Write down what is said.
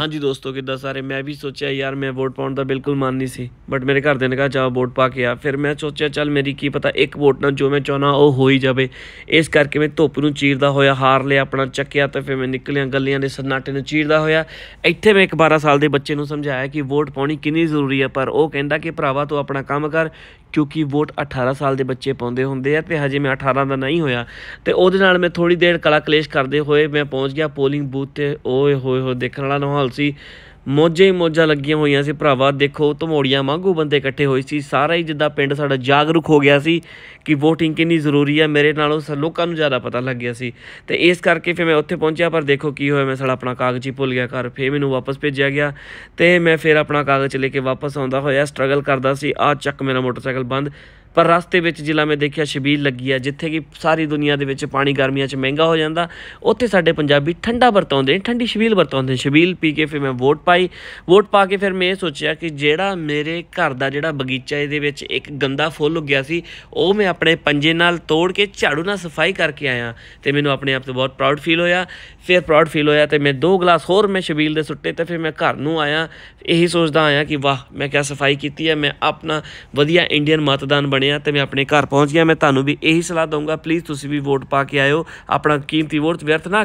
ਹਾਂਜੀ ਦੋਸਤੋ ਕਿੱਦਾਂ ਸਾਰੇ ਮੈਂ ਵੀ ਸੋਚਿਆ ਯਾਰ ਮੈਂ ਵੋਟ ਪਾਉਣ ਦਾ ਬਿਲਕੁਲ ਮਨ ਨਹੀਂ ਸੀ ਬਟ ਮੇਰੇ ਘਰ ਦੇ ਨੇ ਕਹਾ ਜਾ ਵੋਟ ਪਾ ਕੇ ਆ ਫਿਰ ਮੈਂ ਸੋਚਿਆ ਚੱਲ ਮੇਰੀ ਕੀ ਪਤਾ ਇੱਕ ਵੋਟ ਨਾਲ ਜੋ ਮੈਂ ਚਾਹਣਾ ਉਹ ਹੋ ਹੀ ਜਾਵੇ ਇਸ ਕਰਕੇ ਮੈਂ ਧੁੱਪ ਨੂੰ ਚੀਰਦਾ ਹੋਇਆ ਹਾਰ ਲਿਆ ਆਪਣਾ ਚੱਕਿਆ ਤੇ ਫਿਰ ਮੈਂ ਨਿਕਲਿਆ ਗੱਲੀਆਂ ਦੇ ਸਨਾਟੇ ਨੂੰ ਚੀਰਦਾ ਹੋਇਆ ਇੱਥੇ ਮੈਂ ਇੱਕ 12 ਸਾਲ ਦੇ ਬੱਚੇ ਨੂੰ ਸਮਝਾਇਆ ਕਿ ਵੋਟ ਪਾਉਣੀ ਕਿੰਨੀ ਜ਼ਰੂਰੀ ਹੈ ਪਰ ਉਹ ਕਹਿੰਦਾ ਕਿ ਭਰਾਵਾ ਤੂੰ ਆਪਣਾ ਕੰਮ ਕਰ ਕਿਉਂਕਿ ਵੋਟ 18 ਸਾਲ ਦੇ ਬੱਚੇ ਪਾਉਂਦੇ ਹੁੰਦੇ ਆ ਤੇ ਹਜੇ ਮੈਂ 18 ਦਾ ਨਹੀਂ ਹੋਇਆ ਤੇ ਉਹਦੇ ਨਾਲ ਮੈਂ ਥੋੜੀ ਦੇਰ ਕਲਾ ਕਲੇਸ਼ ਕਰਦੇ ਹੋਏ ਮੈਂ ਪਹੁੰਚ ਗਿਆ ਪੋਲਿੰਗ ਬੂਥ ਤੇ ਓਏ ਹੋਏ ਹੋ ਦੇਖਣ ਵਾਲਾ ਮਾਹੌਲ ਸੀ ਮੋਜੇ ਮੋਜਾ ਲੱਗੀਆਂ ਹੋਈਆਂ ਸੀ ਭਰਾਵਾ ਦੇਖੋ ਤਮੋੜੀਆਂ ਮੰਗੂ ਬੰਦੇ ਇਕੱਠੇ ਹੋਏ ਸੀ ਸਾਰਾ ਹੀ ਜਿੱਦਾਂ ਪਿੰਡ ਸਾਡਾ ਜਾਗਰੂਕ ਹੋ ਗਿਆ ਸੀ ਕਿ VOTING ਕਿੰਨੀ ਜ਼ਰੂਰੀ ਆ ਮੇਰੇ ਨਾਲੋਂ ਲੋਕਾਂ ਨੂੰ ਜ਼ਿਆਦਾ ਪਤਾ ਲੱਗ ਗਿਆ ਸੀ ਤੇ ਇਸ ਕਰਕੇ ਫਿਰ ਮੈਂ ਉੱਥੇ ਪਹੁੰਚਿਆ ਪਰ ਦੇਖੋ ਕੀ ਹੋਇਆ ਮੈਂ ਸਾਡਾ ਆਪਣਾ ਕਾਗਜ਼ ਹੀ ਭੁੱਲ ਗਿਆ ਘਰ ਫੇਰ ਮੈਨੂੰ ਵਾਪਸ ਭੇਜਿਆ ਗਿਆ ਤੇ ਮੈਂ ਫੇਰ ਆਪਣਾ ਕਾਗਜ਼ ਲੈ ਕੇ ਵਾਪਸ ਆਉਂਦਾ ਹੋਇਆ ਸਟਰਗਲ ਕਰਦਾ ਸੀ ਆ ਚੱਕ ਮੇਰਾ ਮੋਟਰਸਾਈਕਲ ਬੰਦ ਪਰ ਰਸਤੇ ਵਿੱਚ ਜ਼ਿਲ੍ਹਾ ਮੈਂ ਦੇਖਿਆ ਸ਼ਬੀਲ ਲੱਗੀ ਆ ਜਿੱਥੇ ਕਿ ਸਾਰੀ ਦੁਨੀਆ ਦੇ ਵਿੱਚ ਪਾਣੀ ਗਰਮੀਆਂ 'ਚ ਮਹਿੰਗਾ ਹੋ ਜਾਂਦਾ ਉੱਥੇ ਸਾਡੇ ਪੰਜਾਬੀ ਠੰਡਾ ਵਰਤਾਉਂਦੇ ਠੰਡੀ ਸ਼ਬੀਲ ਵਰਤਾਉਂਦੇ ਸ਼ਬੀਲ ਪੀ ਕੇ ਫਿਰ ਮੈਂ ਵੋਟ ਪਾਈ ਵੋਟ ਪਾ ਕੇ ਫਿਰ ਮੈਂ ਇਹ ਸੋਚਿਆ ਕਿ ਜਿਹੜਾ ਮੇਰੇ ਘਰ ਦਾ ਜਿਹੜਾ ਬਗੀਚਾ ਇਹਦੇ ਵਿੱਚ ਇੱਕ ਗੰਦਾ ਫੁੱਲ ਉੱਗਿਆ ਸੀ ਉਹ ਮੈਂ ਆਪਣੇ ਪੰਜੇ ਨਾਲ ਤੋੜ ਕੇ ਝਾੜੂ ਨਾਲ ਸਫਾਈ ਕਰਕੇ ਆਇਆ ਤੇ ਮੈਨੂੰ ਆਪਣੇ ਆਪ ਤੋਂ ਬਹੁਤ ਪ੍ਰਾਊਡ ਫੀਲ ਹੋਇਆ ਫਿਰ ਪ੍ਰਾਊਡ ਫੀਲ ਹੋਇਆ ਤੇ ਮੈਂ ਦੋ ਗਲਾਸ ਹੋਰ ਮੈਂ ਸ਼ਬੀਲ ਦੇ ਸੁੱਟੇ ਤੇ ਫਿਰ ਮੈਂ ਘਰ ਨੂੰ ਆਇਆ ਇਹੀ ਸੋਚਦਾ ਆਇਆ ਕਿ ਵਾਹ ਮੈਂ ਕਿਆ ਸਫਾਈ ਕੀਤੀ ਹੈ ਮੈਂ ਆਪਣਾ ਵਧੀਆ ਇੰਡੀਅਨ ਮਤਦਾਨ ਬਣ ਬਣਿਆ ਤੇ ਮੈਂ ਆਪਣੇ ਘਰ ਪਹੁੰਚ ਗਿਆ ਮੈਂ ਤੁਹਾਨੂੰ ਵੀ ਇਹੀ ਸਲਾਹ ਦਊਂਗਾ ਪਲੀਜ਼ ਤੁਸੀਂ ਵੀ ਵੋਟ ਪਾ ਕੇ ਆਇਓ ਆਪਣਾ ਕੀਮਤੀ ਵੋਟ ਵਿਅਰਥ ਨਾ